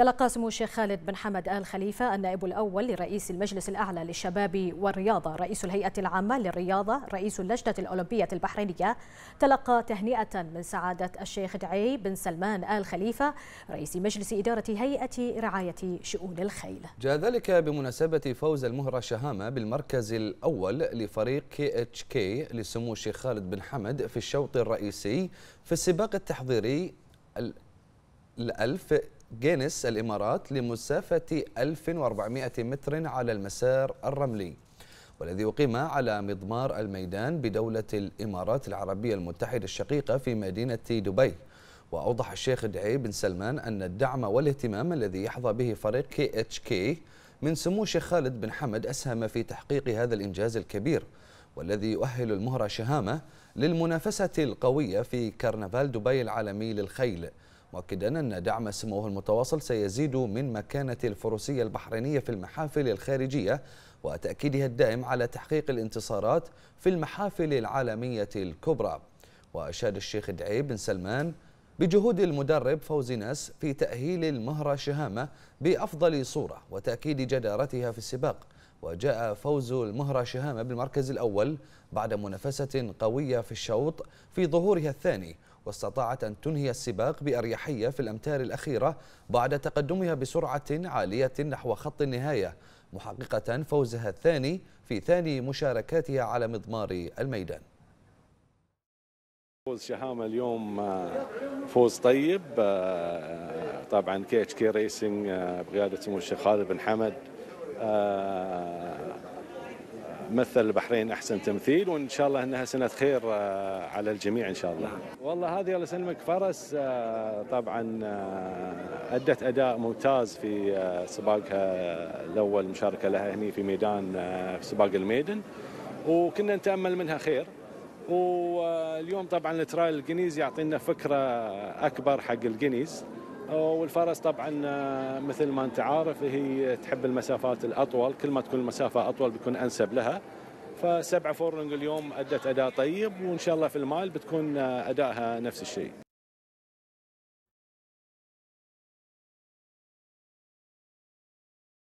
تلقى سمو الشيخ خالد بن حمد آل خليفة النائب الأول لرئيس المجلس الأعلى للشباب والرياضة رئيس الهيئة العامة للرياضة رئيس اللجنة الأولمبية البحرينية تلقى تهنئة من سعادة الشيخ دعي بن سلمان آل خليفة رئيس مجلس إدارة هيئة رعاية شؤون الخيل جاء ذلك بمناسبة فوز المهرة شهامة بالمركز الأول لفريق كي اتش كي لسمو الشيخ خالد بن حمد في الشوط الرئيسي في السباق التحضيري الألف جينيس الإمارات لمسافة 1400 متر على المسار الرملي والذي أقيم على مضمار الميدان بدولة الإمارات العربية المتحدة الشقيقة في مدينة دبي وأوضح الشيخ دعي بن سلمان أن الدعم والاهتمام الذي يحظى به فريق كي اتش كي من سمو الشيخ خالد بن حمد أسهم في تحقيق هذا الإنجاز الكبير والذي يؤهل المهرة شهامة للمنافسة القوية في كرنفال دبي العالمي للخيل مؤكدا أن دعم سموه المتواصل سيزيد من مكانة الفروسية البحرينية في المحافل الخارجية وتأكيدها الدائم على تحقيق الانتصارات في المحافل العالمية الكبرى وأشاد الشيخ دعي بن سلمان بجهود المدرب فوزي ناس في تأهيل المهرة شهامة بأفضل صورة وتأكيد جدارتها في السباق وجاء فوز المهرة شهامة بالمركز الأول بعد منافسة قوية في الشوط في ظهورها الثاني واستطاعت أن تنهي السباق بأريحية في الأمتار الأخيرة بعد تقدمها بسرعة عالية نحو خط النهاية محققة فوزها الثاني في ثاني مشاركاتها على مضمار الميدان فوز شهامة اليوم آه، فوز طيب آه، طبعا كي اتش كي ريسنج آه، بقيادة سمو الشيخ خالد بن حمد مثل البحرين احسن تمثيل وان شاء الله انها سنه خير آه، على الجميع ان شاء الله. والله هذه الله يسلمك فرس آه، طبعا آه، ادت اداء ممتاز في سباقها الاول مشاركه لها هنا في ميدان في سباق الميدن وكنا نتامل منها خير واليوم طبعا الترايل الجنيز يعطينا فكره اكبر حق الجنيز والفرس طبعا آه، مثل ما انت عارف هي تحب المسافات الاطول كل ما تكون المسافه اطول بيكون انسب لها فسبعه فورنج اليوم ادت اداء طيب وان شاء الله في المايل بتكون آه، ادائها نفس الشيء